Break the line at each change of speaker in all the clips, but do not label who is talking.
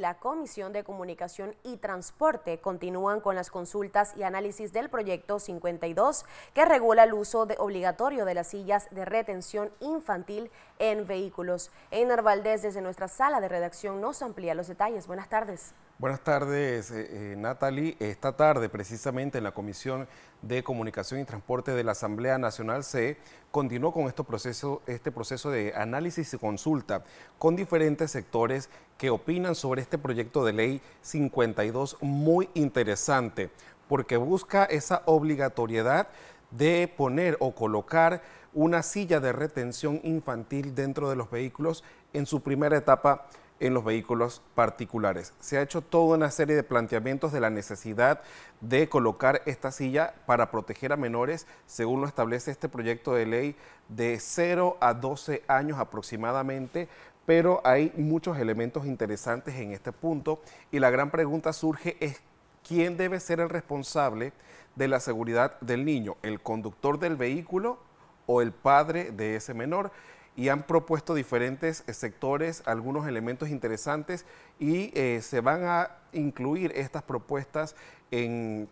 la Comisión de Comunicación y Transporte continúan con las consultas y análisis del proyecto 52 que regula el uso obligatorio de las sillas de retención infantil en vehículos. Einar Valdés desde nuestra sala de redacción nos amplía los detalles. Buenas tardes.
Buenas tardes, eh, eh, Natalie. Esta tarde, precisamente en la Comisión de Comunicación y Transporte de la Asamblea Nacional, se continuó con este proceso, este proceso de análisis y consulta con diferentes sectores que opinan sobre este proyecto de ley 52 muy interesante, porque busca esa obligatoriedad de poner o colocar una silla de retención infantil dentro de los vehículos en su primera etapa en los vehículos particulares. Se ha hecho toda una serie de planteamientos de la necesidad de colocar esta silla para proteger a menores, según lo establece este proyecto de ley, de 0 a 12 años aproximadamente, pero hay muchos elementos interesantes en este punto y la gran pregunta surge es quién debe ser el responsable de la seguridad del niño, el conductor del vehículo o el padre de ese menor y han propuesto diferentes eh, sectores, algunos elementos interesantes y eh, se van a incluir estas propuestas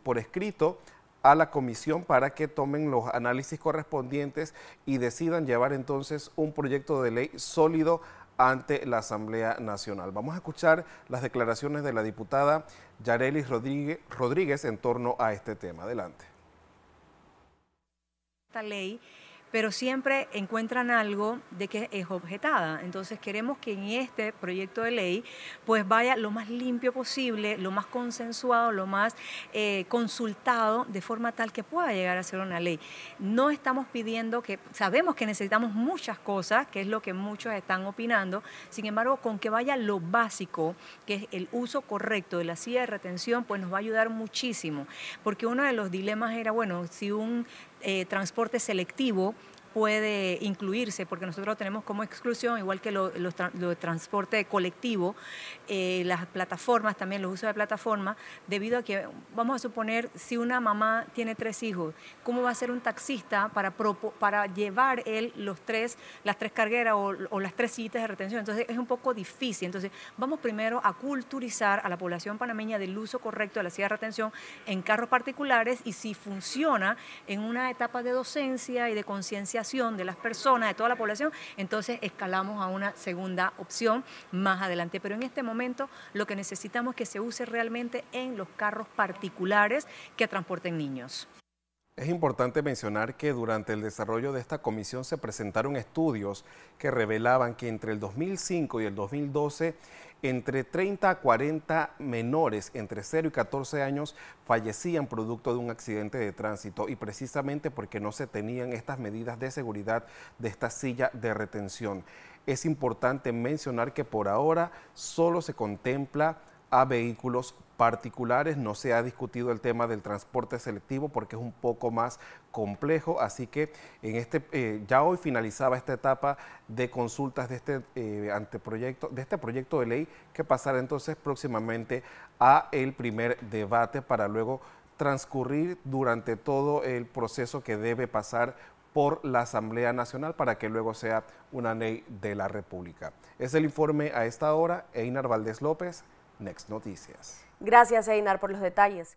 por escrito a la comisión para que tomen los análisis correspondientes y decidan llevar entonces un proyecto de ley sólido ante la Asamblea Nacional. Vamos a escuchar las declaraciones de la diputada Yarelis Rodríguez, Rodríguez en torno a este tema. Adelante.
Esta ley pero siempre encuentran algo de que es objetada. Entonces queremos que en este proyecto de ley pues vaya lo más limpio posible, lo más consensuado, lo más eh, consultado, de forma tal que pueda llegar a ser una ley. No estamos pidiendo que, sabemos que necesitamos muchas cosas, que es lo que muchos están opinando, sin embargo, con que vaya lo básico, que es el uso correcto de la silla de retención, pues nos va a ayudar muchísimo, porque uno de los dilemas era, bueno, si un eh, transporte selectivo puede incluirse, porque nosotros tenemos como exclusión, igual que los transporte colectivo, eh, las plataformas, también los usos de plataformas, debido a que, vamos a suponer, si una mamá tiene tres hijos, ¿cómo va a ser un taxista para, para llevar él los tres, las tres cargueras o, las tres citas de retención? Entonces es un poco difícil. Entonces vamos primero a culturizar a la población panameña del uso correcto de la silla de retención en carros particulares y si funciona en una etapa de docencia y de conciencia de las personas, de toda la población, entonces escalamos a una segunda opción más adelante. Pero en este momento lo que necesitamos es que se use realmente en los carros particulares que transporten niños.
Es importante mencionar que durante el desarrollo de esta comisión se presentaron estudios que revelaban que entre el 2005 y el 2012 entre 30 a 40 menores entre 0 y 14 años fallecían producto de un accidente de tránsito y precisamente porque no se tenían estas medidas de seguridad de esta silla de retención. Es importante mencionar que por ahora solo se contempla a vehículos particulares. No se ha discutido el tema del transporte selectivo porque es un poco más complejo, así que en este, eh, ya hoy finalizaba esta etapa de consultas de este eh, anteproyecto, de este proyecto de ley que pasará entonces próximamente a el primer debate para luego transcurrir durante todo el proceso que debe pasar por la Asamblea Nacional para que luego sea una ley de la República. Es el informe a esta hora. Einar Valdés López, Next Noticias.
Gracias, Einar, por los detalles.